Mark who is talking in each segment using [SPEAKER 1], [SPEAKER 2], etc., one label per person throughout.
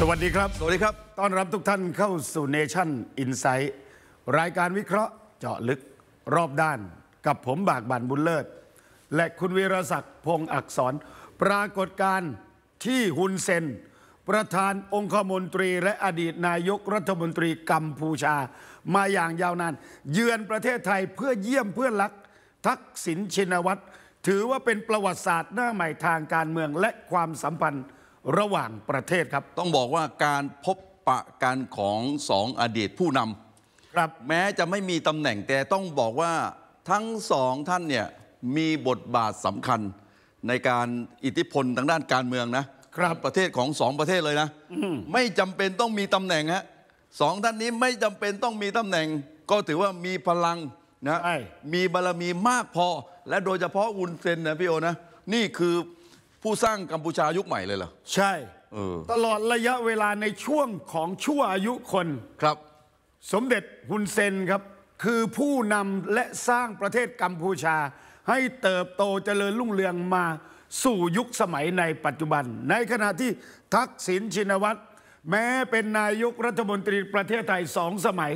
[SPEAKER 1] สวัสดีครับ สวัสดีครับ ต้อนรับทุกท่านเข้าสู่เนชั่นอินไซต์รายการวิเคราะห์ เจาะลึกรอบด้านกับผมบากบันบุญเลิศ และคุณวีรศักดิ์พงศ์อักษร ปรากฏการที่ฮุนเซนประธานองคมนตรี และอดีตนายกรัฐมนตรีกัมพูชา มาอย่างยาวนาน เยือนประเทศไทยเพื่อเยี่ยมเพื่อนรัก ทักษิณชินวัตรถือว่าเป็นประวัติศาสตร์หน้าใหม่ทางการเมืองและความสัมพันธ์ระหว่างประเทศครับต้องบอกว่าการพบปะกันของสองอดีตผู้นำครับแม้จะไม่มีตำแหน่งแต่ต้องบอกว่าทั้งสองท่านเนี่ยมีบทบาทสำคัญในการอิทธิพลทางด้านการเมืองนะ ครับประเทศของสองประเทศเลยนะมไม่จำเป็นต้องมีตำแหน่งฮะสองท่านนี้ไม่จำเป็นต้องมีตำแหน่ง ก็ถือว่ามีพลังนะมีบารมีมากพอและโดยเฉพาะอุนเซนนะพี่โอนะ นี่คือผู้สร้างกัมพูชายุคใหม่เลยเหรอ ใช่อตลอดระยะเวลาในช่วงของชั่วอายุคนครับ สมเด็จฮุนเซนครับ คือผู้นำและสร้างประเทศกัมพูชา ให้เติบโตเจริญรุ่งเรืองมาสู่ยุคสมัยในปัจจุบัน ในขณะที่ทักษิณชินวัตรแม้เป็นนายกรัฐมนตรีประเทศไทยสองสมัย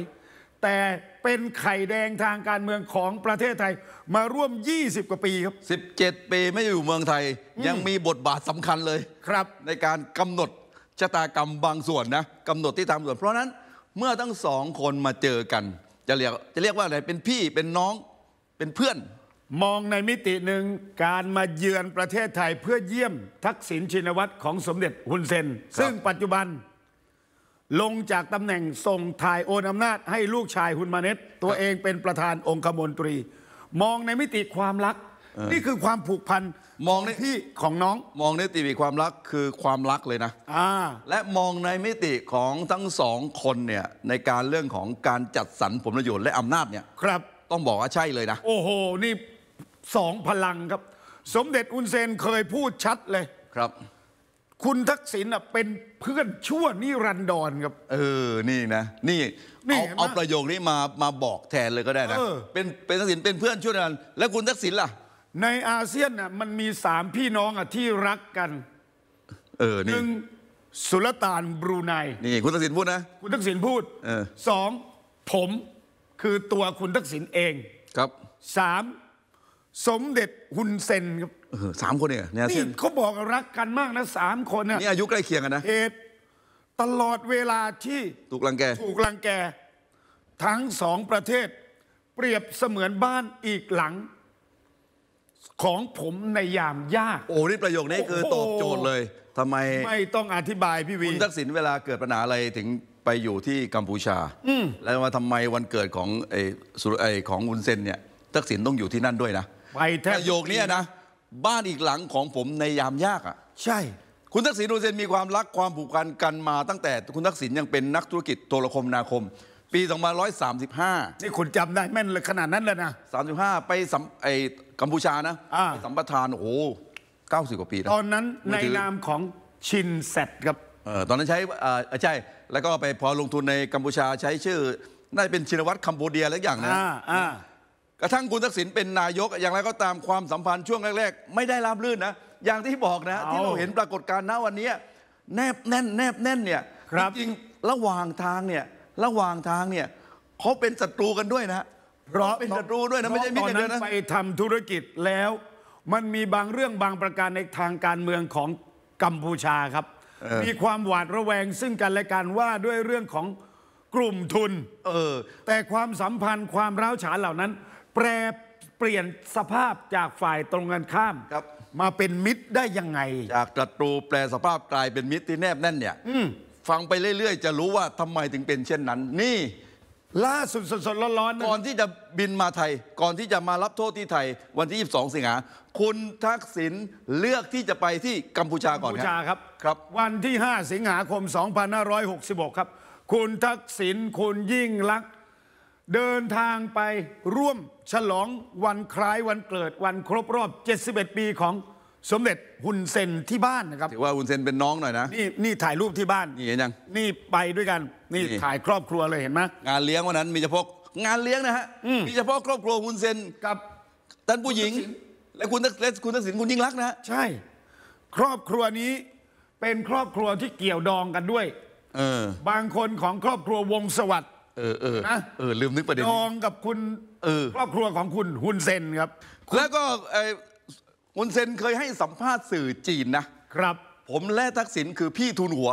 [SPEAKER 1] แต่เป็นไข่แดงทางการเมืองของประเทศไทยมาร่วม 20 กว่าปีครับ17ปีไม่อยู่เมืองไทย ยังมีบทบาทสำคัญเลยครับ ในการกำหนดชะตากรรมบางส่วนนะกำหนดที่ทาส่วนเพราะนั้น เมื่อทั้งสองคนมาเจอกัน จะเรียกจะเรียกว่าอะไรเป็นพี่เป็นน้องเป็นเพื่อน มองในมิติหนึ่งการมาเยือนประเทศไทยเพื่อเยี่ยมทักษิณชินวัตรของสมเด็จฮุนเซนซึ่งปัจจุบันลงจากตำแหน่งส่งถ่ายโอนอำนาจให้ลูกชายฮุนมาเนตตัวเองเป็นประธานองคมนตรี มองในมิติความรัก นี่คือความผูกพันมองในที่ของน้องมองในมิติความรักคือความรักเลยนะและมองในมิติของทั้งสองคนเนี่ยในการเรื่องของการจัดสรรผลประโยชน์และอำนาจเนี่ยครับ ต้องบอกว่าใช่เลยนะ โอ้โหนี่สองพลังครับ สมเด็จอุนเซนเคยพูดชัดเลยครับคุณทักษิณเป็นเพื่อนชั่วนิรันดรครับ เออนี่นะนี่นเอาเอาประโยคนี้มามาบอกแทนเลยก็ได้นะเออเป็นเป็นทักษิณเป็นเพื่อนชั่วนิรันดรแล้วคุณทักษิณล่ะ ในอาเซียนน่ะมันมีสามพี่น้องอ่ะที่รักกัน เออหนี่นึ่งสุลต่านบรูไนนี่ คุณทักษิณพูดนะ คุณทักษิณพูดออสองผมคือตัวคุณทักษิณเอง ครับสามสมเด็จฮุนเซนครับสามคนเนี่ยเนี่ยเขาบอกรักกันมากนะสามคนนนี่อายุใกล้เคียงกันนะเหตุตลอดเวลาที่ ถูกลังแก ถูกลังแก ทั้งสองประเทศ เปรียบเสมือนบ้านอีกหลัง ของผมในยามยากโอ้นี่ประโยคนี้คือตอบโจทย์เลยทำไมไม่ต้องอธิบายพี่วีคุณทักษิณเวลาเกิดปัญหาอะไรถึงไปอยู่ที่กัมพูชาแล้วมาทำไมวันเกิดของไอ้ของอุนเซนเนี่ย ทักษิณต้องอยู่ที่นั่นด้วยนะไปประโยคนี้นะบ้านอีกหลังของผมในยามยากอ่ะ ใช่ คุณทักษิณโนเซนมีความรักความผูกพันกันมาตั้งแต่คุณทักษิณยังเป็นนักธุรกิจโทรคมนาคมปี2535 นี่คุณจำได้แม่นเลยขนาดนั้นเลยนะ 35 ไปสัมไอกัมพูชานะะไปสัมปทานโอ้โห90 กว่าปีนะตอนนั้นในนามของชินเซตครับเออตอนนั้นใช้อ่าใช่ แล้วก็ไปพอลงทุนในกัมพูชาใช้ชื่อ ได้เป็นชินวัตรคัมโบเดียอะไรอย่างนะกระทั่งคุณทักษิณเป็นนายกอย่างไรก็ตามความสัมพันธ์ช่วงแรก ๆ ไม่ได้ราบรื่นนะอย่างที่บอกนะ ที่เราเห็นปรากฏการณ์ณวันนี้แนบแน่นแนบแน่นเนี่ยจริงระหว่างทางเนี่ยระหว่างทางเนี่ยเขาเป็นศัตรูกันด้วยนะเพราะเป็นศัตรูด้วยนะไม่ใช่มิตรกันนะไปทำธุรกิจแล้ว มันมีบางเรื่องบางประการในทางการเมืองของกัมพูชาครับ มีความหวาดระแวงซึ่งกันและกันว่าด้วยเรื่องของกลุ่มทุน เออแต่ความสัมพันธ์ความร้าวฉานเหล่านั้นแปรเปลี่ยนสภาพจากฝ่ายตรงกันข้ามครับ มาเป็นมิตรได้ยังไง จากศัตรูแปรสภาพกลายเป็นมิตรที่แนบแน่นเนี่ยฟังไปเรื่อยๆ จะรู้ว่าทำไมถึงเป็นเช่นนั้น นี่ ล่าสุดสดๆร้อนๆก่อนที่จะบินมาไทย ก่อนที่จะมารับโทษที่ไทยวันที่ 22 สิงหาคุณทักษิณเลือกที่จะไปที่กัมพูชาก่อนบูชาครับครับ วันที่ 5 สิงหาคม 2566ครับคุณทักษิณคุณยิ่งลักษณเดินทางไปร่วมฉลองวันคล้ายวันเกิดวันครบรอบ 71 ปีของสมเด็จฮุนเซนที่บ้านนะครับถือว่าฮุนเซนเป็นน้องหน่อยนะนี่นี่ถ่ายรูปที่บ้านนี่เห็นยังนี่ไปด้วยกันนี่นถ่ายครอบครัวเลยเห็นไหมงานเลี้ยงวันนั้นมีเฉพาะงานเลี้ยงนะฮะ มีเฉพาะครอบครัวฮุนเซนกับท่านผู้หญิง และคุณทักและคุณทักษิณคุณยิ่งรักนะใช่ ครอบครัวนี้เป็นครอบครัวที่เกี่ยวดองกันด้วยเออบางคนของครอบครัววงสวัสดเออเออนะเออ ลืมนึกประเด็นรองกับคุณเออครอบครัวของคุณ ฮุนเซนครับ แล้วก็ฮอุนเซนเคยให้สัมภาษณ์สื่อจีนนะ ครับ ผมและทักษิณคือพี่ทุนหัว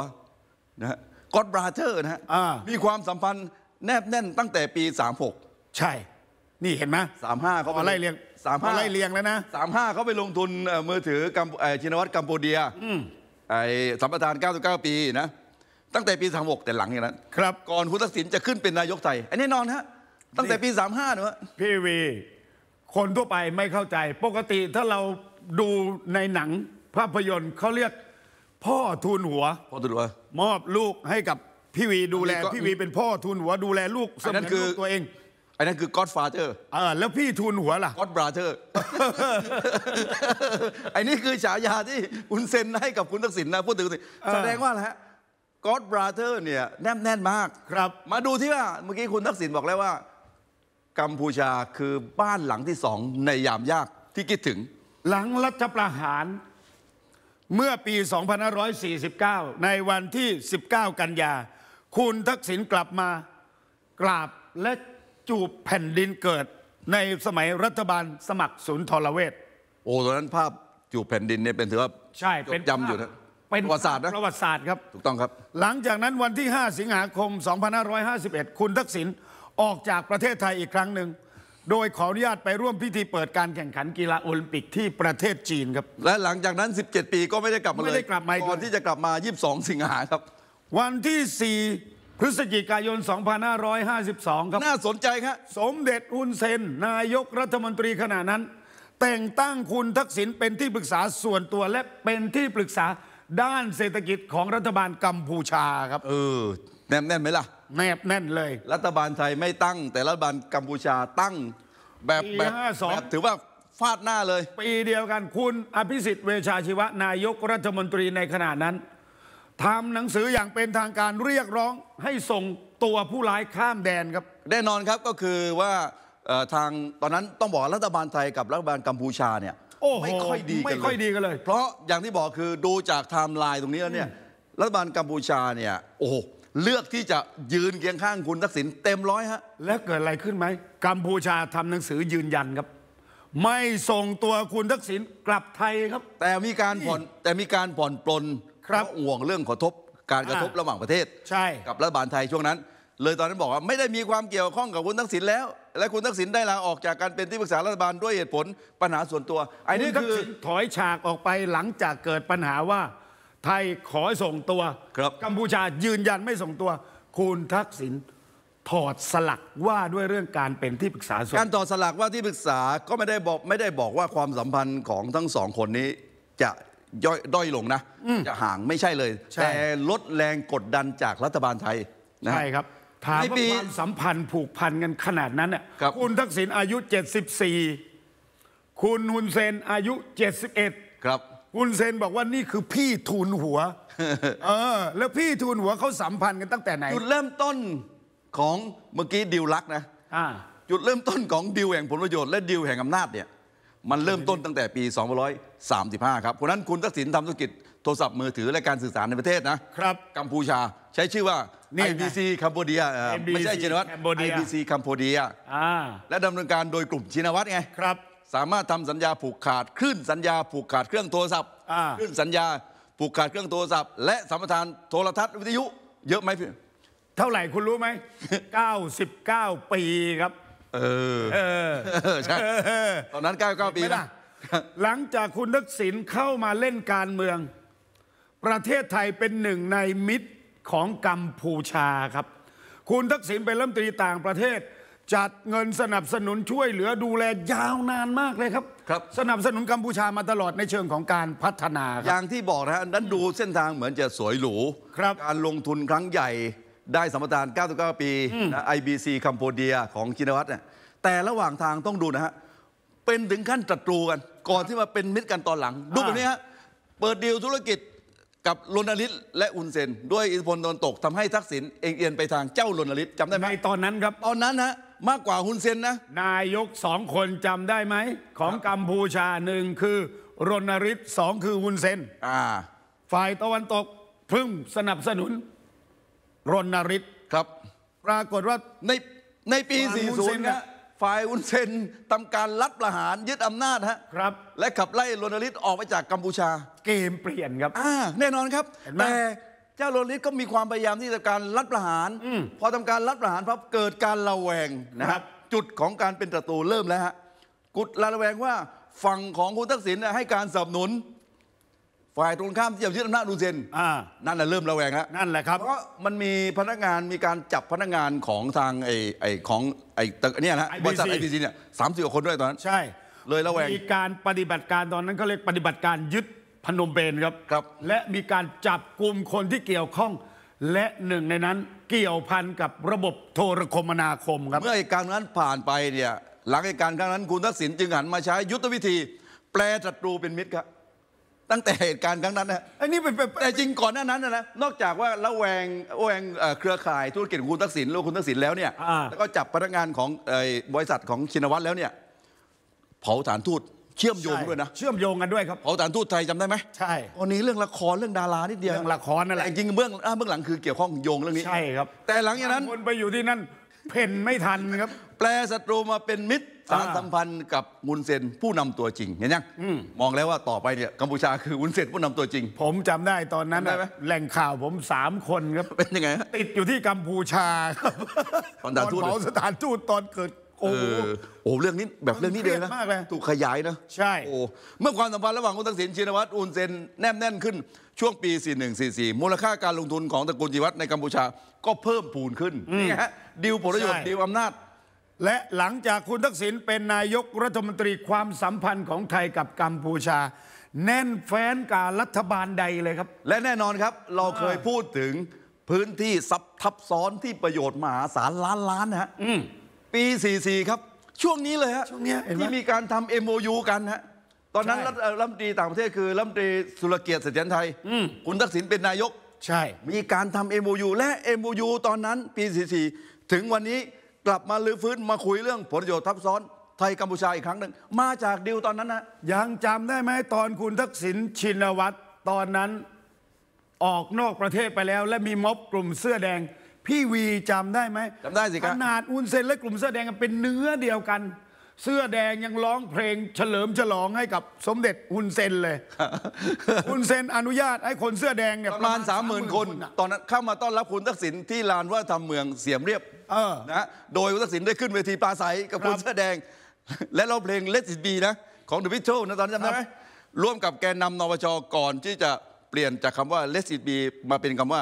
[SPEAKER 1] นะก็อดบราเธอร์นะฮะมีความสัมพันธ์แนบแน่นตั้งแต่ปี 36 ใช่ นี่เห็นไหมสามห้าเขาไล่เรียงสามห้าไล่เรียงแล้วนะสามห้าเขาไปลงทุนมือถือกัมพูชินวัตรกัมพูเดียไอ้สัมปทาน 99 ปีนะตั้งแต่ปี36แต่หลังอย่างนั้นครับก่อนคุณทักษิณจะขึ้นเป็นนายกไทยอันนี้นอนฮะ ตั้งแต่ปี 35เนอะพี่วี คนทั่วไปไม่เข้าใจ ปกติถ้าเราดูในหนังภาพยนตร์เขาเรียกพ่อทูนหัวพ่อทูนหัว มอบลูกให้กับพี่วีดูแล พี่วีเป็นพ่อทูนหัว ดูแลลูกสมัยนลูกตัวเอง อันนั้นคือก็อดฟาเธอร์เออแล้วพี่ทูนหัวล่ะก็อดบราเธอร์อ้นี่คือฉายาที่คุณเซนให้กับคุณทักษิณนะพูดถึงแสดงว่าอะไรฮะก็อดบราเธอร์เนี่ย แนนแน่นมากครับ มาดูที่ว่าเมื่อกี้คุณทักษิณบอกแล้วว่ากัมพูชาคือบ้านหลังที่สองในยามยากที่คิดถึงหลังรัฐประหาร เมื่อปี 2549 ในวันที่ 19 กันยา คุณทักษิณกลับมา กราบและจูบแผ่นดินเกิด ในสมัยรัฐบาลสมัครศูนย์ทรเวศโอ้ตอนนั้นภาพจูบแผ่นดินเนี่ยเป็นถือว่าใช่เป็นจำอยู่นะป็นประวัติศาสตร์นะประวัติศาสตร์ครับ ถูกต้องครับ หลังจากนั้นวันที่ 5 สิงหาคม 2551 คุณทักษิณออกจากประเทศไทยอีกครั้งหนึ่ง โดยขออนุญาตไปร่วมพิธีเปิดการแข่งขันกีฬาโอลิมปิกที่ประเทศจีนครับ และหลังจากนั้น 17 ปีก็ไม่ได้กลับมาเลยไม่ได้กลับมาก่อนที่จะกลับมา 22 สิงหาครับ วันที่ 4 พฤศจิกายน 2552ครับน่าสนใจครับสมเด็จอุนเซน นายกรัฐมนตรีขณะนั้น แต่งตั้งคุณทักษิณเป็นที่ปรึกษาส่วนตัว และเป็นที่ปรึกษาด้านเศรษฐกิจของรัฐบาลกัมพูชาครับ เออแนบแน่นไหมล่ะแนบแน่นเลย รัฐบาลไทยไม่ตั้งแต่รัฐบาลกัมพูชาตั้ง แบบแบบแบบถือว่าฟาดหน้าเลย ปีเดียวกันคุณ อภิสิทธิ์เวชาชีวะ นายกรัฐมนตรีในขณะนั้นทำหนังสืออย่างเป็นทางการเรียกร้องให้ส่งตัวผู้ร้ายข้ามแดนครับแน่นอนครับก็คือว่าทางตอนนั้นต้องบอกรัฐบาลไทยกับรัฐบาลกัมพูชาเนี่ยไม่ค่อยดีกันไม่ค่อยดีกันเลย เพราะอย่างที่บอกคือดูจากไทม์ไลน์ตรงนี้แล้วเนี่ยรัฐบาลกัมพูชาเนี่ยโอ้เลือกที่จะยืนเคียงข้างคุณทักษิณเต็มร้อยฮะแล้วเกิดอะไรขึ้นไหมกัมพูชาทำหนังสือยืนยันครับ ไม่ส่งตัวคุณทักษิณกลับไทยครับ แต่มีการผ่อนแต่มีการผ่อนปลนเพราะห่วงเรื่องขอทบการกระทบระหว่างประเทศใช่กับรัฐบาลไทยช่วงนั้นเลยตอนนั้นบอกว่าไม่ได้มีความเกี่ยวข้องกับคุณทักษิณแล้ว และคุณทักษิณได้ลาออกจากการเป็นที่ปรึกษารัฐบาลด้วยเหตุผลปัญหาส่วนตัวไอ้นี่คือถอยฉากออกไปหลังจากเกิดปัญหาว่า ไทยขอส่งตัว กัมพูชายืนยันไม่ส่งตัว คุณทักษิณถอดสลักว่าด้วยเรื่องการเป็นที่ปรึกษาส่วนการถอดสลักว่าที่ปรึกษาก็ไม่ได้บอกไม่ได้บอกว่าความสัมพันธ์ของทั้งสองคนนี้ จะย่อยด้อยลงนะจะห่างไม่ใช่เลยแต่ลดแรงกดดันจากรัฐบาลไทยใช่ครับถามว่าความสัมพันธ์ผูกพันกันขนาดนั้นอ่ะคุณทักษิณอายุ 74 คุณฮุนเซนอายุ 71 ครับฮุนเซนบอกว่านี่คือพี่ทูนหัวเออแล้วพี่ทูนหัวเขาสัมพันธ์กันตั้งแต่ไหน จุดเริ่มต้นของเมื่อกี้ดิวลักนะจุดเริ่มต้นของดิวแห่งผลประโยชน์ และดิวแห่งอำนาจเนี่ย มันเริ่มต้นตั้งแต่ปี2535 ครับ เพราะนั้นคุณทักษิณทำธุรกิจทรศัพท์มือถือและการสื่อสารในประเทศนะครับ กัมพูชาใช้ชื่อว่า IBC คัมพูดียไม่ใช่จินวัตร IBC คัมพูดียและดำเนินการโดยกลุ่มชินวัตรไงครับ สามารถทำสัญญาผูกขาดคลื่นสัญญาผูกขาดเครื่องโทรศัพท์คลื่นสัญญาผูกขาดเครื่องโทรศัพท์และสัมปทานโทรทัศน์วิทยุ เยอะไหมพี่เท่าไหร่คุณรู้ไหม99 ปีครับเออเออใช่ตอนนั้น 99 ปีนะหลังจากคุณนึกศิลเข้ามาเล่นการเมืองประเทศไทยเป็นหนึ่งในมิตรของกัมพูชาครับ คุณทักษิณเป็นรัฐมนตรีต่างประเทศ จัดเงินสนับสนุนช่วยเหลือดูแลยาวนานมากเลยครับ ครับ สนับสนุนกัมพูชามาตลอดในเชิงของการพัฒนาอย่างที่บอกนะฮะนั้นดูเส้นทางเหมือนจะสวยหรูครับการลงทุนครั้งใหญ่ได้สมรทาน 99 ปีอบ IBC คัมพูเดียของจินวัตรเนี่ยแต่ระหว่างทางต้องดูนะฮะเป็นถึงขั้นรัตรูกันก่อนที่มาเป็นมิตรกันตอนหลัง ดูแบบนี้ฮะเปิดดีลธุรกิจกับลนลิศและอุนเซนด้วยอิทธิพลตอนตกทำให้ทักษิณเองเอียนไปทางเจ้าลนลิศจำได้ไหมในตอนนั้นครับตอนนั้นฮะมากกว่าฮุนเซนนะ นายกสองคนจำได้ไหม ของกัมพูชาหนึ่งคือรนฤทิสสองคือฮุนเซนอ่า ฝ่ายตะวันตกพึ่งสนับสนุนรนฤทิสครับ ปรากฏว่าในในปี 40นะฝ่ายอุนเซนทำการรัฐประหารยึดอำนาจฮะครับและขับไล่โรนาลิสออกไปจากกัมพูชาเกมเปลี่ยนครับอ่าแน่นอนครับ แต่เจ้าโรนัลิสก็มีความพยายามที่จะการรัฐประหาร พอทำการรัฐประหารพับเกิดการระแวงนะครับ จุดของการเป็นตะตูเริ่มแล้วฮะกุดระแวงว่าฝั่งของคุณทักษิณให้การสนับสนุนฝ่ายตรงข้ามที่จะยึดอำนาจดูเซนอ่านั่นแหละเริ่มระแวงแล้วนั่นแหละครับเพราะมันมีพนักงานมีการจับพนักงานของทางไอ้ไอ้ของไอ้ตึกเนี่ยนะบริษัทไอพีซีเนี่ยสามสิบกว่าคนด้วยตอนนั้นใช่ เลยระแวงมีการปฏิบัติการตอนนั้นเขาเรียกปฏิบัติการยึดพนมเปญครับครับและมีการจับกลุ่มคนที่เกี่ยวข้อง และหนึ่งในนั้นเกี่ยวพันกับระบบโทรคมนาคมครับเมื่อไอ้การนั้นผ่านไปเนี่ยหลังไอ้การครั้งนั้นคุณทักษิณจึงหันมาใช้ยุทธวิธี แปลศัตรูเป็นมิตรครับตั้งแต่เหตุการณ์ครั้งนั้นนะไอ้นี่เป็นแต่จริงก่อนหน้านั้นนะนอกจากว่าละแวงแวงเครือข่ายธุรกิจของคุณทักษิณลูกคุณทักษิณแล้วเนี่ยแล้ว ก็จับพนักงานของบริษัทของชินวัตรแล้วเนี่ยเผาสารทูตเชื่อมโยงด้วยนะเชื่อมโยงกันด้วยครับเผาสารทูตไทยจำได้ไหมใช่ตอนนี้เรื่องละครเรื่องดารานิดเดียวเรื่องละครนั่นแหละจริงเบื้องเบื้องหลังคือเกี่ยวข้องโยงเรื่องนี้ใช่ครับ แต่หลังจากนั้นคนไปอยู่ที่นั่นเพ่นไม่ทันครับแปลศัตรูมาเป็นมิตรสารสัมพันธ์กับมุนเซนผู้นำตัวจริงเห็นยังมองแล้วว่าต่อไปเนี่ยกัมพูชาคือมุนเซนผู้นำตัวจริง ผมจำได้ตอนนั้น แหล่งข่าวผมสามคนครับเป็นยังไงติดอยู่ที่กัมพูชาตอนเผาสถานทูตตอนเกิดโอ้โหเรื่องนี้แบบเรื่องนี้เลยนะถูกขยายนะใช่โอ้เมื่อความสัมพันธ์ระหว่างคุณทักษิณชินวัตรอุนเซนแนบแน่นขึ้น ช่วงปี 4144 มูลค่าการลงทุนของตระกูลจิวัตรในกัมพูชาก็เพิ่มปูนขึ้นนี่ฮะดีลผลประโยชน์ดีลอำนาจและหลังจากคุณทักษิณเป็นนายกรัฐมนตรีความสัมพันธ์ของไทยกับกัมพูชา แน่นแฟ้นกับรัฐบาลใดเลยครับ และแน่นอนครับ เราเคยพูดถึงพื้นที่ซับทับซ้อนที่ประโยชน์มหาศาลล้านล้านนะฮะปี 44 ครับ ช่วงนี้เลยฮะช่วงนี้ที่มีการทำ MOU กันฮะตอนนั้นรัฐมนตรีต่างประเทศคือรัฐมนตรีสุรเกียรติเสถียรไทยคุณทักษิณเป็นนายก ใช่มีการทำ MOU และ MOU ตอนนั้นปี44ถึงวันนี้กลับมาลื้อฟื้นมาคุยเรื่องผลประโยชน์ทับซ้อน ไทยกัมพูชาอีกครั้งหนึ่งมาจากดิวตอนนั้นนะยังจำได้ไหมตอนคุณทักษิณชินวัตรตอนนั้นออกนอกประเทศไปแล้ว และมีม็อบกลุ่มเสื้อแดง พี่วีจำได้ไหมจำได้สิครับขนาดอุนเซนและกลุ่มเสื้อแดงเป็นเนื้อเดียวกันเสื้อแดงยังร้องเพลงเฉลิมฉลองให้กับสมเด็จฮุนเซนเลยฮุนเซนอนุญาตให้คนเสื้อแดงเนี่ยประมาณสามหมื่นคน ตอนนั้นเข้ามาต้อนรับคุณทักษิณที่ลานว่าทำเมืองเสียมเรียบนะ โดยทักษิณได้ขึ้นเวทีปราศัยกับคนเสื้อแดง และร้องเพลงเลสิบีนะ ของเดอะพิชโชนะ ตอนนั้นจำได้ไหมร่วมกับแกนนำนปชก่อนที่จะเปลี่ยนจากคำว่าเลสิบีมาเป็นคำว่า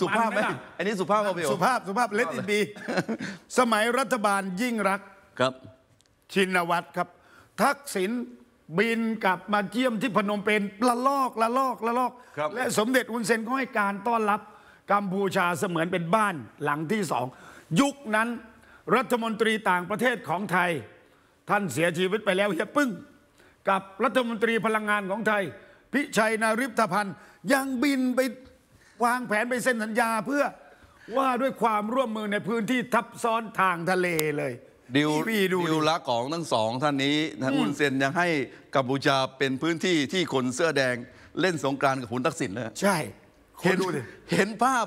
[SPEAKER 1] สุภาพไหม อันนี้สุภาพเอาไปสุภาพ สุภาพ เล็ดอินดีสมัยรัฐบาลยิ่งรัก ครับชินวัตรครับ ทักษิณบินกลับมาเยี่ยมที่พนมเปญละลอกละลอก ละลอก และสมเด็จอุนเซนก็ให้การต้อนรับกัมพูชาเสมือนเป็นบ้านหลังที่สอง ยุคนั้นรัฐมนตรีต่างประเทศของไทย ท่านเสียชีวิตไปแล้วเฮียปึ้งกับรัฐมนตรีพลังงานของไทยพิชัยนริพพันธ์ยังบินไป วางแผนไปเซ็นสัญญาเพื่อว่าด้วยความร่วมมือในพื้นที่ทับซ้อนทางทะเลเลยดิวดิวละของทั้งสอง ท่านนี้ท่านอุนเซนยังให้กัมพูชาเป็นพื้นที่ ที่คนเสื้อแดง เล่นสงกรานกับคุณทักษิณเลยใช่ เห็นดดูิเห็นภาพ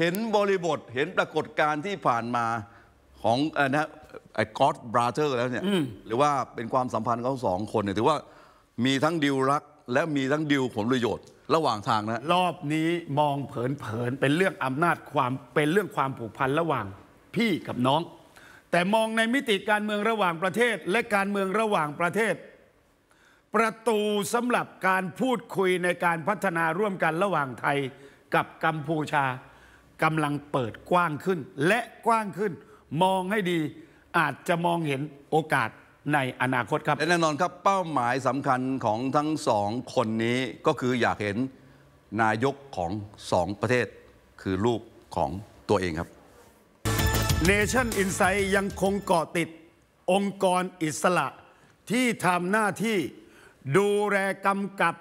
[SPEAKER 1] เห็นบริบท เห็นปรากฏการณ์ที่ผ่านมาของอนะไอ้ก็อดบราเธอร์แล้วเนี่ยหรือว่าเป็นความสัมพันธ์เขาสอง คนเนี่ยถือว่ามีทั้งดิวรักและมีทั้งดิวผลประโยชน์ระหว่างทางนะ รอบนี้มองเผิน ๆ เป็นเรื่องอำนาจความเป็นเรื่องความผูกพันระหว่างพี่กับน้อง แต่มองในมิติการเมืองระหว่างประเทศ และการเมืองระหว่างประเทศ ประตูสำหรับการพูดคุยในการพัฒนาร่วมกันระหว่างไทย กับกัมพูชากำลังเปิดกว้างขึ้น และกว้างขึ้น มองให้ดีอาจจะมองเห็นโอกาสในอนาคตครับ แน่นอนครับ เป้าหมายสำคัญของทั้งสองคนนี้ก็คืออยากเห็นนายกของสองประเทศ คือลูกของตัวเองครับ Nation Insight ยังคงเกาะติดองค์กรอิสระที่ทำหน้าที่ดูแลกำกับ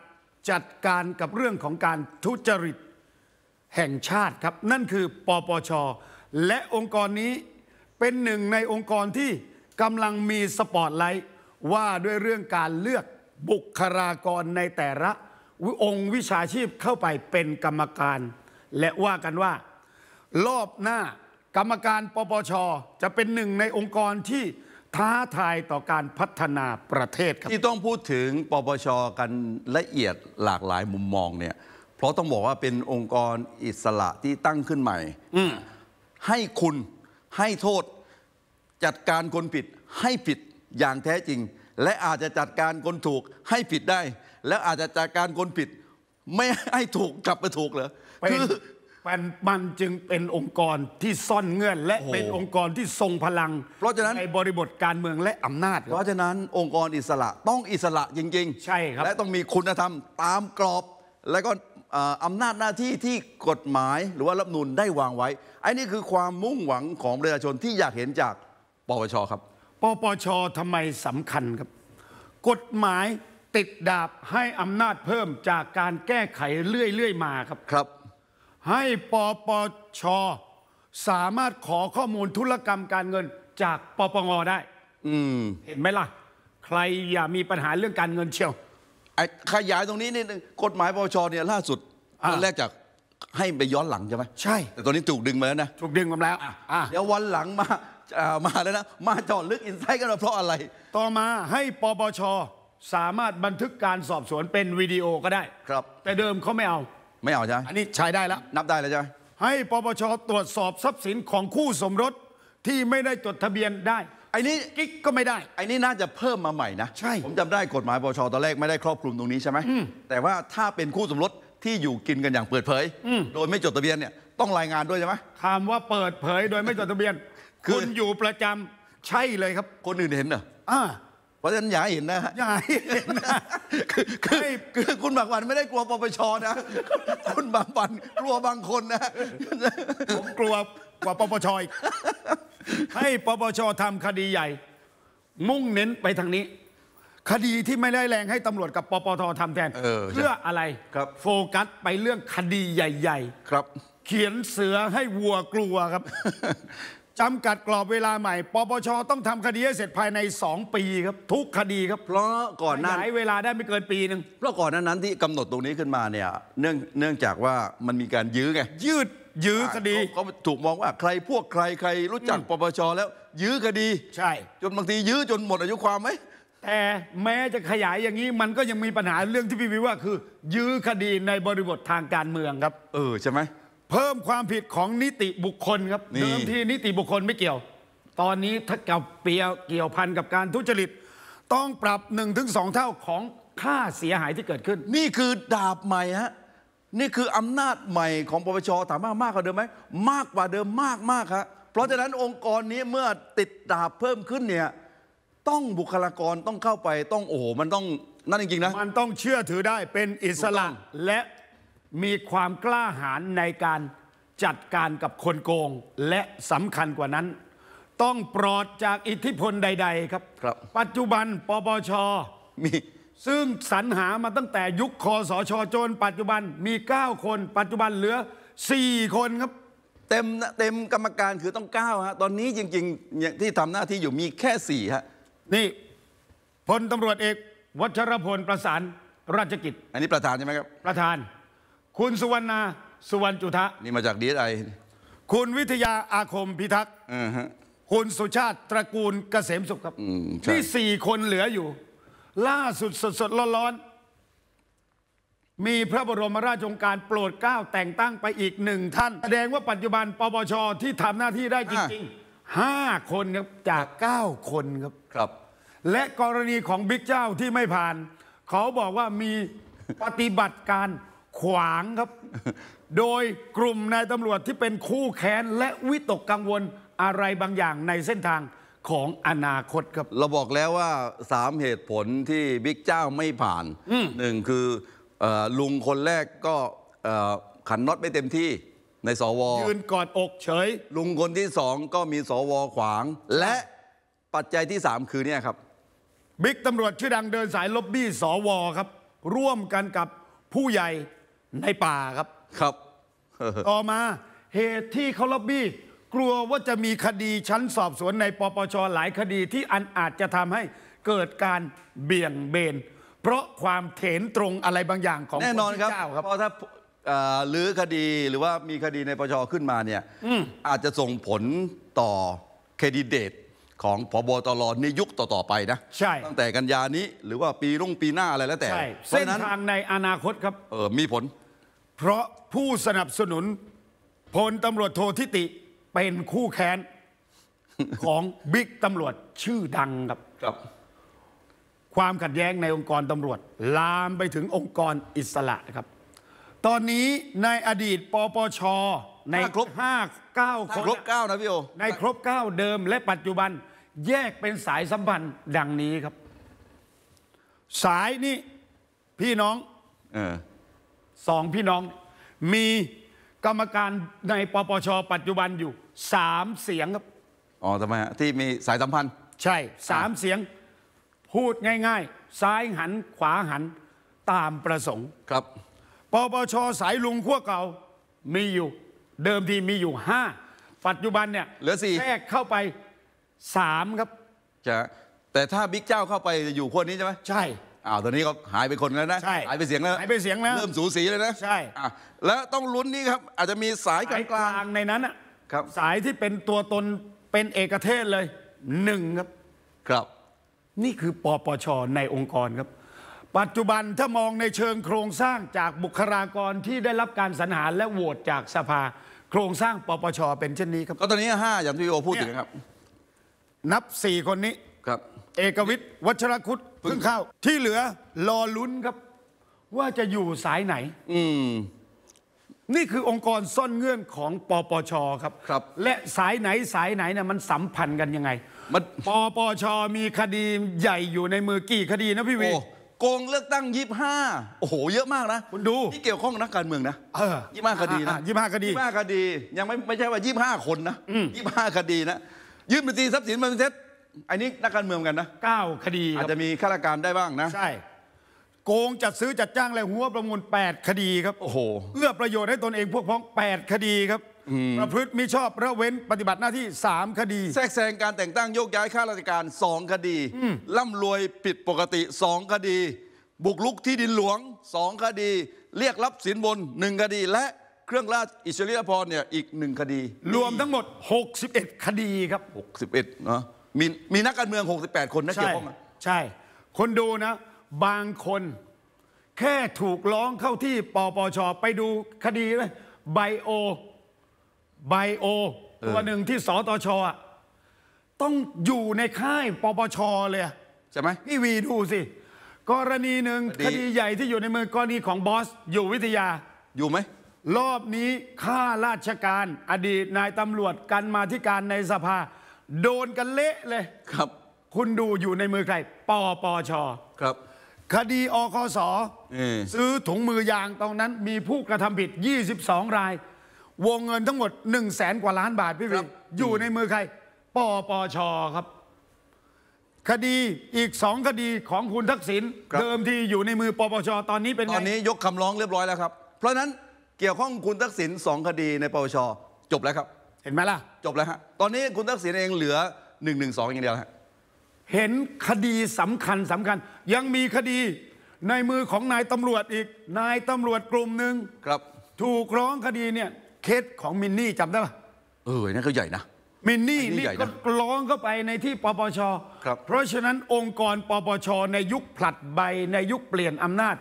[SPEAKER 1] จัดการกับเรื่องของการทุจริต แห่งชาติครับนั่นคือปปช และองค์กรนี้เป็นหนึ่งในองค์กรที่กำลังมีสปอตไลท์ ว่าด้วยเรื่องการเลือกบุคลากรในแต่ละ องค์วิชาชีพเข้าไปเป็นกรรมการ และว่ากันว่ารอบหน้า กรรมการปปชจะเป็นหนึ่งในองค์กรที่ท้าทายต่อการพัฒนาประเทศครับที่ต้องพูดถึงปปชกันละเอียดหลากหลายมุมมองเนี่ย เพราะต้องบอกว่าเป็นองค์กรอิสระที่ตั้งขึ้นใหม่ให้คุณให้โทษจัดการคนผิดให้ผิดอย่างแท้จริง และอาจจะจัดการคนถูกให้ผิดได้ แล้วอาจจะจัดการคนผิดไม่ให้ถูกกลับมาถูกเหรอคือมันมันจึงเป็นองค์กรที่ซ่อนเงื่อน และเป็นองค์กรที่ทรงพลัง เพราะฉะนั้นในบริบทการเมืองและอำนาจเพราะฉะนั้นองค์กรอิสระต้องอิสระจริงๆ ใช่ครับและต้องมีคุณธรรมตามกรอบ และก็อำนาจหน้าที่ที่กฎหมายหรือว่ารัฐนูลได้วางไว้ไอ้นี่คือความมุ่งหวังของประชาชนที่อยากเห็นจากปปชครับ ปปชทำไมสำคัญครับ กฎหมายติดดาบให้อำนาจเพิ่มจากการแก้ไขเรื่อยๆมาครับครับ ให้ปปชสามารถขอข้อมูลธุรกรรมการเงินจากปปงได้ อืมเห็นไหมล่ะ ใครอย่ามีปัญหาเรื่องการเงินเชียวขยายตรงนี้นิดนึงกฎหมายปปชเนี่ยล่าสุดตอนแรกจากให้ไปย้อนหลังใช่ไหมใช่ แต่ตอนนี้ถูกดึงมาแล้วนะถูกดึงมาแล้วอ่ะเดี๋ยววันหลังมามาแล้วนะมาจอดลึกอินไซต์กันาเพราะอะไร ต่อมาให้ปปชสามารถบันทึกการสอบสวนเป็นวิดีโอก็ได้ครับ แต่เดิมเขาไม่เอาไม่เอาใช่ไหมอันนี้ใช้ได้แล้วนับได้แล้วใช่ไหมให้ปปชตรวจสอบทรัพย์สินของคู่สมรสที่ไม่ได้จดทะเบียนได้ไอ้นี่กิ๊กก็ไม่ได้ไอ้นี่น่าจะเพิ่มมาใหม่นะใช่ผมจำได้กฎหมายปปชตอนแรกไม่ได้ครอบคลุมตรงนี้ใช่ไหมแต่ว่าถ้าเป็นคู่สมรสที่อยู่กินกันอย่างเปิดเผยโดยไม่จดทะเบียนเนี่ยต้องรายงานด้วยใช่ไหมคำว่าเปิดเผย โดยไม่จดทะเบียนคุณอยู่ประจำ ใช่เลยครับ คนอื่นเห็นเหรอ อ่าเพราะฉะนั้นอย่าเห็นนะฮะอย่าเห็นนะคือคือคุณบางวันไม่ได้กลัวปปชนะ คุณบางวันกลัวบางคนนะผมกลัวกว่าปปชอีกให้ปปชทำคดีใหญ่ มุ่งเน้นไปทางนี้คดีที่ไม่ได้แรงให้ตำรวจกับปปททำแทนเออเพื่ออะไรครับโฟกัสไปเรื่องคดีใหญ่ ๆ ครับ เขียนเสือให้วัวกลัวครับจำกัดกรอบเวลาใหม่ปปชต้องทำคดีให้เสร็จภายใน 2 ปีครับ ทุกคดีครับเพราะก่อนหน้าใช้เวลาได้ไม่เกินปีหนึ่งเพราะก่อนหน้านั้นที่กำหนดตรงนี้ขึ้นมาเนี่ย เนื่องเนื่องจากว่ามันมีการยื้อไงยืดยื้อคดีเขาถูกมองว่าใครพวกใครใคร รู้จักปปชแล้ว ยื้อคดีใช่จนบางทียื้อจนหมดอายุความไหมแต่แม้จะขยายอย่างนี้มันก็ยังมีปัญหาเรื่องที่พี่วิว่าคือ ยื้อคดีในบริบททางการเมืองครับเออ ใช่ไหม เพิ่มความผิดของนิติบุคคลครับเดิมทีนิติบุคคลไม่เกี่ยว ตอนนี้ถ้าเกี่ยวเปียเกี่ยวพันกับการทุจริต ต้องปรับ1นถึงสเท่าของค่าเสียหายที่เกิดขึ้น นี่คือดาบใหม่ฮะนี่คืออำนาจใหม่ของปปช ถามว่ามากกว่าเดิมไหมมากกว่าเดิมมากมากครับเพราะฉะนั้นองค์กรนี้เมื่อติดดาบเพิ่มขึ้นเนี่ยต้องบุคลากรต้องเข้าไปต้องโอ้โหมันต้องนั่นจริง ๆ นะ มันต้องเชื่อถือได้เป็นอิสระ และมีความกล้าหาญในการจัดการกับคนโกง และสำคัญกว่านั้น ต้องปลอดจากอิทธิพลใดๆครับครับ ปัจจุบันปปชมีซึ่งสรรหามาตั้งแต่ยุคคอสชจนปัจจุบันมี 9 คนปัจจุบันเหลือ 4 คนครับเต็มเต็มกรรมการคือต้อง9ฮะตอนนี้จริง ๆ ที่ทำหน้าที่อยู่มีแค่4ฮะนี่พลตำรวจเอกวัชรพล ประสานราชกิจ อันนี้ประธานใช่ไหมครับ ประธาน คุณสุวรรณา สุวรรณจุทะ นี่มาจากดีไอคุณวิทยาอาคมพิทักษ์คุณสุชาติตระกูลเกษมสุขครับที่สี่คนเหลืออยู่ ล่าสุดสดสดร้อนๆมีพระบรมราชองการโปรดเกล้าแต่งตั้งไปอีกหนึ่งท่าน แสดงว่าปัจจุบันปปชที่ทำหน้าที่ได้จริงๆห้าคนครับจากเก้าคนครับครับและกรณีของบิ๊กเจ้าที่ไม่ผ่าน เขาบอกว่ามีปฏิบัติการขวางครับ โดยกลุ่มนายตำรวจที่เป็นคู่แค้นและวิตกกังวลอะไรบางอย่างในเส้นทางของอนาคตครับ เราบอกแล้วว่าสามเหตุผลที่บิ๊กเจ้าไม่ผ่านหนึ่งคืออลุงคนแรกก็ขันน็อตไม่เต็มที่ในสวยืนกอดอกเฉยลุงคนที่สองก็มีสวขวาง และปัจจัยที่สามคือเนี่ยครับบิ๊กตำรวจชื่อดังเดินสายล็อบบี้ สว ครับ ร่วมกันกับผู้ใหญ่ในป่าครับครับ ต่อมา เหตุที่เขาล็อบบี้ กลัวว่าจะมีคดีชั้นสอบสวนในปปชหลายคดีที่อันอาจจะทำให้เกิดการเบี่ยงเบน เพราะความเถนตรงอะไรบางอย่างของแน่นอนครับ เพราะถ้าหรือคดีหรือว่ามีคดีในปปชขึ้นมาเนี่ยอาจจะส่งผลต่อเครดิเดตของพบตรในยุคต่อๆไปนะ ใช่ ตั้งแต่กันยานี้ หรือว่าปีรุ่งปีหน้าอะไรแล้วแต่่เส้นทางในอนาคตครับ เออ มีผล เพราะผู้สนับสนุนพลตำรวจโททิติเป็นคู่แค้นของบิ๊กตำรวจชื่อดังครับ ครับ ความขัดแย้งในองค์กรตำรวจ ลามไปถึงองค์กรอิสระครับ ตอนนี้ในอดีตปปชในครบห้าเก้าคนครบเก้านะพี่โอในครบเก้าเดิมและปัจจุบันแยกเป็นสายสัมพันธ์ดังนี้ครับ สายนี้พี่น้องสองพี่น้องมีกรรมการในปปชปัจจุบันอยู่สามเสียงครับ อ๋อทำไมฮะที่มีสายสัมพันธ์ใช่สามเสียงพูดง่ายๆซ้ายหันขวาหันตามประสงค์ครับปปชสายลุงขั้วเก่ามีอยู่เดิมทีมีอยู่ 5 ปัจจุบันเนี่ยเหลือสี่แทรกเข้าไป3ครับจะแต่ถ้าบิ๊กเจ้าเข้าไปอยู่คนนี้ ใช่ไหมใช่อ้าวตอนนี้ก็หายไปคนแล้วนะใช่หายไปเสียงแล้วหายไปเสียงแล้วเริ่มสูสีเลยนะใช่อ่าแล้วต้องลุ้นนี่ครับ อาจจะมีสายกลางกลางในนั้นอ่ะ ครับสายที่เป็นตัวตนเป็นเอกเทศเลยหนึ่งครับ ครับ นี่คือปปชในองค์กรครับปัจจุบันถ้ามองในเชิงโครงสร้างจากบุคลากรที่ได้รับการสรรหาและโหวตจากสภา โครงสร้างปปชเป็นเช่นนี้ครับ ก็ตอนนี้ 5 อย่างที่โอพูดถึงครับ นับ 4 คนนี้ครับ เอกวิทย์วัชรคุตเพิ่งเข้าที่เหลือรอลุ้นครับ ว่าจะอยู่สายไหน อืมนี่คือองค์กรซ่อนเงื่อนของปปชครับครับ และสายไหนสายไหนเนี่ยมันสัมพันธ์กันยังไงมันปปชมีคดีใหญ่อยู่ในมือกี่คดีนะพี่วีโกงเลือกตั้งยี่ห้าโอ้โห เยอะมากนะ คุณดู ที่เกี่ยวข้องนักการเมืองนะยี่ห้าคดีนะยี่ห้าคดียี่ห้าคดี ยังไม่ไม่ใช่ว่ายี่ห้าคนนะยี่ห้าคดีนะ ยื่นบัญชีทรัพย์สินม็นเซ็ตอันนี้นักการเมืองกันนะเก้าคดีอาจจะมีข้าราชการได้บ้างนะ ใช่ โกงจัดซื้อจัดจ้างและหัวประมูล8 คดีครับ โอ้โห เพื่อประโยชน์ให้ตนเองพวกพ้อง8คดีครับประพฤติมิชอบระเว้นปฏิบัติหน้าที่ 3 คดี แทรกแซงการแต่งตั้ง โยกย้ายข้าราชการ 2 คดี ล่ำรวยผิดปกติ 2 คดี บุกลุกที่ดินหลวง 2 คดี เรียกรับสินบน 1 คดี และเครื่องราชอิสริยาภรณ์เนี่ย อีกหนึ่งคดี รวมทั้งหมด 61 คดีครับ 61เนาะมีมีนักการเมือง 68 คนนะ เกี่ยวข้องใช่ คนดูนะ บางคน แค่ถูกร้องเข้าที่ปปชไปดูคดีเลยไบโอไบโอ ตัวหนึ่งที่สตชอ่ะต้องอยู่ในค่าย ปปชเลยใช่ไหมพี่วีดูสิ กรณีหนึ่งคดีใหญ่ที่อยู่ในมือ กรณีของบอส อยู่วิทยาอยู่ไหม รอบนี้ข้าราชการ อดีตนายตำรวจกันมาที่การในสภา โดนกันเละเลย ครับ คุณดูอยู่ในมือใครปปชครับ คดีอคสอซื้อถุงมือยางตรงนั้นมีผู้กระทำผิด 22 รายวงเงินทั้งหมด1นึ่งแสนกว่าล้านบาทพี่วิอยู่ในมือใครปปชครับ คดีอีกสองคดีของคุณทักษิณเดิมทีอยู่ในมือปปชตอนนี้เป็นตอนนี้ยกคำร้องเรียบร้อยแล้วครับ เพราะนั้นเกี่ยวข้องคุณทักษิณสองคดีในปปชจบแล้วครับ เห็นไหมล่ะ จบแล้วฮะตอนนี้คุณทักษิณเองเหลือหนึ่่งงหนึสองอย่างเดียวฮะเห็นคดีสำคัญสำคัญ ยังมีคดีในมือของนายตำรวจอีกนายตำรวจกลุ่มหนึ่งครับ ถูกร้องคดีเนี่ยเคสของมินนี่จำได้ปะเออนั่นก็ใหญ่นะ มินนี่นี่ก็ร้องเข้าไปในที่ปปชครับเพราะฉะนั้นองค์กรปปชในยุคผลัดใบในยุคเปลี่ยนอำนาจ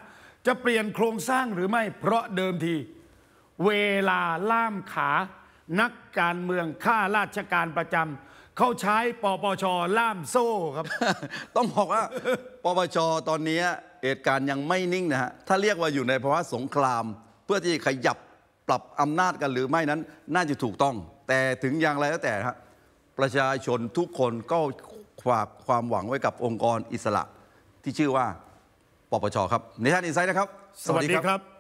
[SPEAKER 1] จะเปลี่ยนโครงสร้างหรือไม่เพราะเดิมที เวลาล่ามขานักการเมืองข้าราชการประจำเขาใช้ปปช ล่ามโซ่ครับ ต้องบอกว่าปปชตอนนี้เหตุการณ์ยังไม่นิ่งนะฮะถ้าเรียกว่าอยู่ในภาวะสงคราม เพื่อที่จะขยับปรับอำนาจกันหรือไม่นั้นน่าจะถูกต้อง แต่ถึงอย่างไรก็แต่ฮะประชาชนทุกคนก็ฝากความหวังไว้กับองค์กรอิสระที่ชื่อว่าปปชครับในท่านอินไซด์นะครับ สวัสดีครับ